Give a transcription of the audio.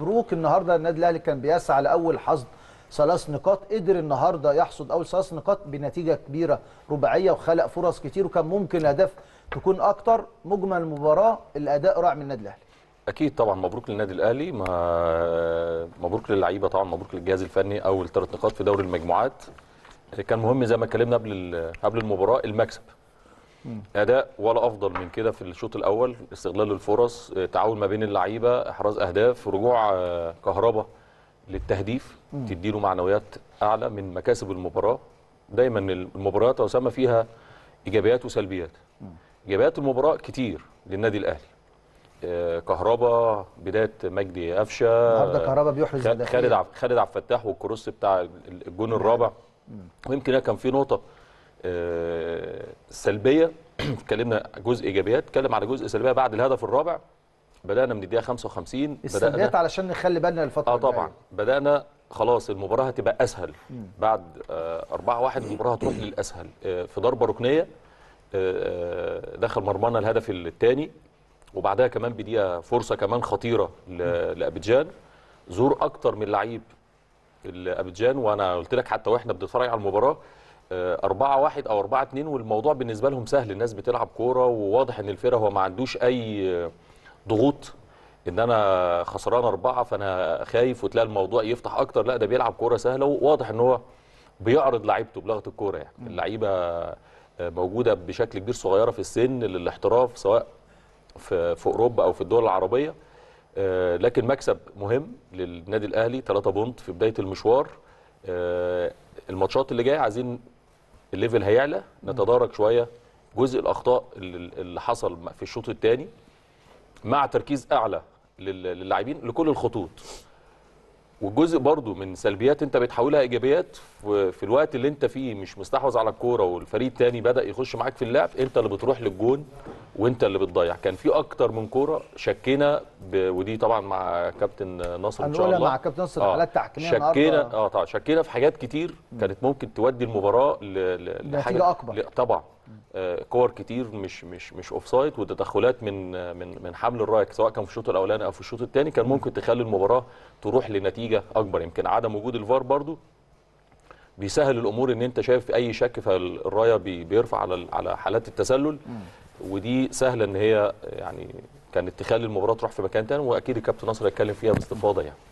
مبروك النهارده النادي الاهلي كان بيسعى لاول حصد ثلاث نقاط قدر النهارده يحصد اول ثلاث نقاط بنتيجه كبيره رباعيه وخلق فرص كتير وكان ممكن اهداف تكون اكتر مجمل المباراه الاداء رائع من النادي الاهلي اكيد طبعا مبروك للنادي الاهلي ما مبروك للعيبه طبعا مبروك للجهاز الفني اول ثلاث نقاط في دوري المجموعات كان مهم زي ما اتكلمنا قبل قبل المباراه المكسب اداء ولا افضل من كده في الشوط الاول استغلال الفرص تعاون ما بين اللعيبه احراز اهداف رجوع آه، كهربا للتهديف تديله معنويات اعلى من مكاسب المباراه دايما المباريات اسامه فيها ايجابيات وسلبيات ايجابيات المباراه كتير للنادي الاهلي آه، كهربا بدايه مجدي قفشه النهارده كهربا بيحرز خالد خالد عبد الفتاح والكروس بتاع الجون الرابع ويمكن كان في نقطه آه، سلبيه اتكلمنا جزء ايجابيات اتكلم على جزء سلبيه بعد الهدف الرابع بدانا من الدقيقه 55 السلبيات علشان نخلي بالنا الفتره اه طبعا بدانا خلاص المباراه هتبقى اسهل مم. بعد 4 آه، 1 المباراه هتروح للاسهل آه، في ضربه ركنيه دخل مرمانا الهدف الثاني وبعدها كمان بدقيقه فرصه كمان خطيره لابيجان زور اكتر من لعيب الابيجان وانا قلت لك حتى واحنا بنتفرج على المباراه 4 آه، 1 او 4 2 والموضوع بالنسبه لهم سهل الناس بتلعب كوره وواضح ان الفرقه هو ما عندوش اي ضغوط ان انا خسران اربعه فانا خايف وتلاقي الموضوع يفتح اكتر لا ده بيلعب كوره سهله وواضح ان هو بيعرض لعيبته بلغه الكوره يعني اللعيبه آه، موجوده بشكل كبير صغيره في السن للاحتراف سواء في في اوروبا او في الدول العربيه آه، لكن مكسب مهم للنادي الاهلي 3 بونت في بدايه المشوار الماتشات اللي جايه عايزين الليفل هيعلى نتدارك شويه جزء الاخطاء اللي حصل في الشوط الثاني مع تركيز اعلى للاعبين لكل الخطوط والجزء برضو من سلبيات انت بتحولها ايجابيات في الوقت اللي انت فيه مش مستحوذ على الكوره والفريق الثاني بدا يخش معاك في اللعب انت اللي بتروح للجون وانت اللي بتضيع كان في اكتر من كوره شكينا ب... ودي طبعا مع كابتن نصر ان شاء الله مع كابتن نصر آه. حالات تحكيميه شكينا اه طبعا شكينا في حاجات كتير كانت ممكن تودي المباراه ل... ل... لحاجه اكبر ل... طبعا آه كور كتير مش مش مش اوف سايد وتدخلات من من من حبل الرايك سواء كان في الشوط الاولاني او في الشوط الثاني كان ممكن تخلي المباراه تروح لنتيجه اكبر يمكن عدم وجود الفار برضو بيسهل الامور ان انت شايف اي شك فالرايه بيرفع على على حالات التسلل ودي سهله ان هي يعني كانت تخلي المباراه تروح في مكان تاني واكيد الكابتن ناصر هيتكلم فيها باستفاضه يعني